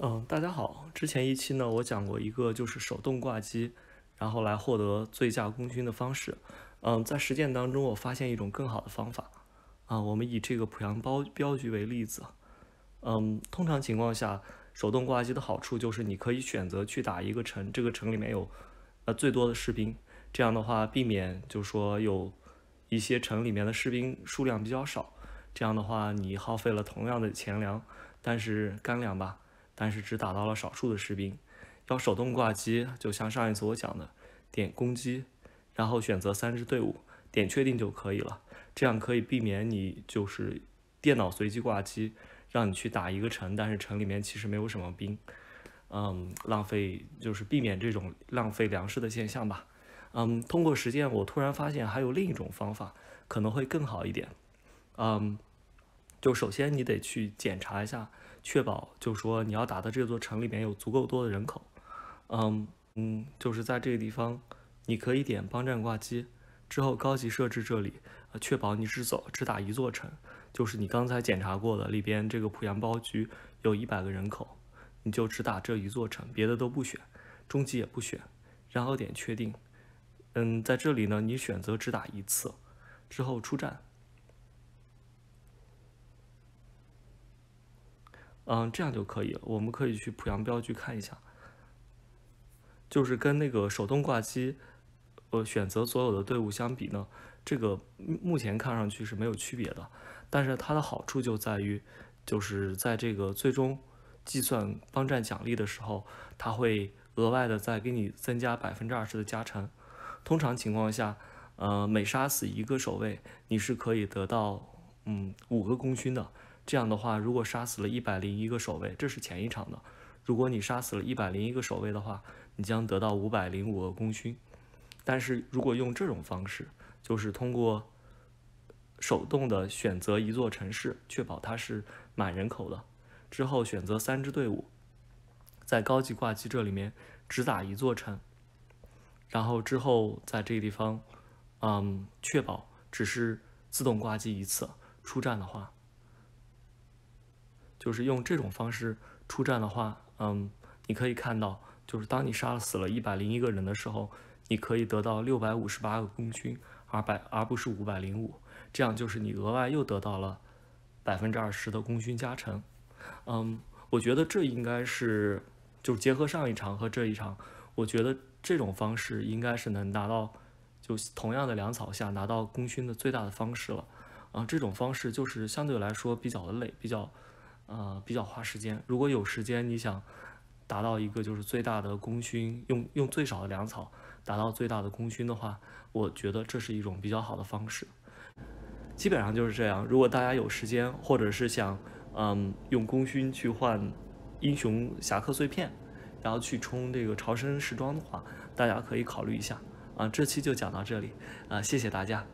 嗯，大家好。之前一期呢，我讲过一个就是手动挂机，然后来获得最佳功勋的方式。嗯，在实践当中，我发现一种更好的方法。啊，我们以这个濮阳包镖局为例子。嗯，通常情况下，手动挂机的好处就是你可以选择去打一个城，这个城里面有呃最多的士兵。这样的话，避免就说有一些城里面的士兵数量比较少。这样的话，你耗费了同样的钱粮，但是干粮吧。但是只打到了少数的士兵，要手动挂机，就像上一次我讲的，点攻击，然后选择三支队伍，点确定就可以了。这样可以避免你就是电脑随机挂机，让你去打一个城，但是城里面其实没有什么兵，嗯，浪费就是避免这种浪费粮食的现象吧。嗯，通过实践，我突然发现还有另一种方法，可能会更好一点，嗯。就首先你得去检查一下，确保就说你要打的这座城里面有足够多的人口，嗯嗯，就是在这个地方，你可以点帮战挂机，之后高级设置这里，呃，确保你只走只打一座城，就是你刚才检查过的里边这个濮阳包局有一百个人口，你就只打这一座城，别的都不选，中级也不选，然后点确定，嗯，在这里呢你选择只打一次，之后出战。嗯，这样就可以了。我们可以去濮阳镖局看一下。就是跟那个手动挂机，呃，选择所有的队伍相比呢，这个目前看上去是没有区别的。但是它的好处就在于，就是在这个最终计算帮战奖励的时候，它会额外的再给你增加百分之二十的加成。通常情况下，呃，每杀死一个守卫，你是可以得到嗯五个功勋的。这样的话，如果杀死了一百零一个守卫，这是前一场的。如果你杀死了一百零一个守卫的话，你将得到五百零五个功勋。但是如果用这种方式，就是通过手动的选择一座城市，确保它是满人口的，之后选择三支队伍，在高级挂机这里面只打一座城，然后之后在这个地方，嗯，确保只是自动挂机一次出战的话。就是用这种方式出战的话，嗯，你可以看到，就是当你杀了死了一百零一个人的时候，你可以得到六百五十八个功勋，而百而不是五百零五，这样就是你额外又得到了百分之二十的功勋加成。嗯，我觉得这应该是，就结合上一场和这一场，我觉得这种方式应该是能拿到，就同样的粮草下拿到功勋的最大的方式了。啊，这种方式就是相对来说比较的累，比较。呃，比较花时间。如果有时间，你想达到一个就是最大的功勋，用用最少的粮草达到最大的功勋的话，我觉得这是一种比较好的方式。基本上就是这样。如果大家有时间，或者是想嗯用功勋去换英雄侠客碎片，然后去冲这个潮生时装的话，大家可以考虑一下。啊，这期就讲到这里，啊，谢谢大家。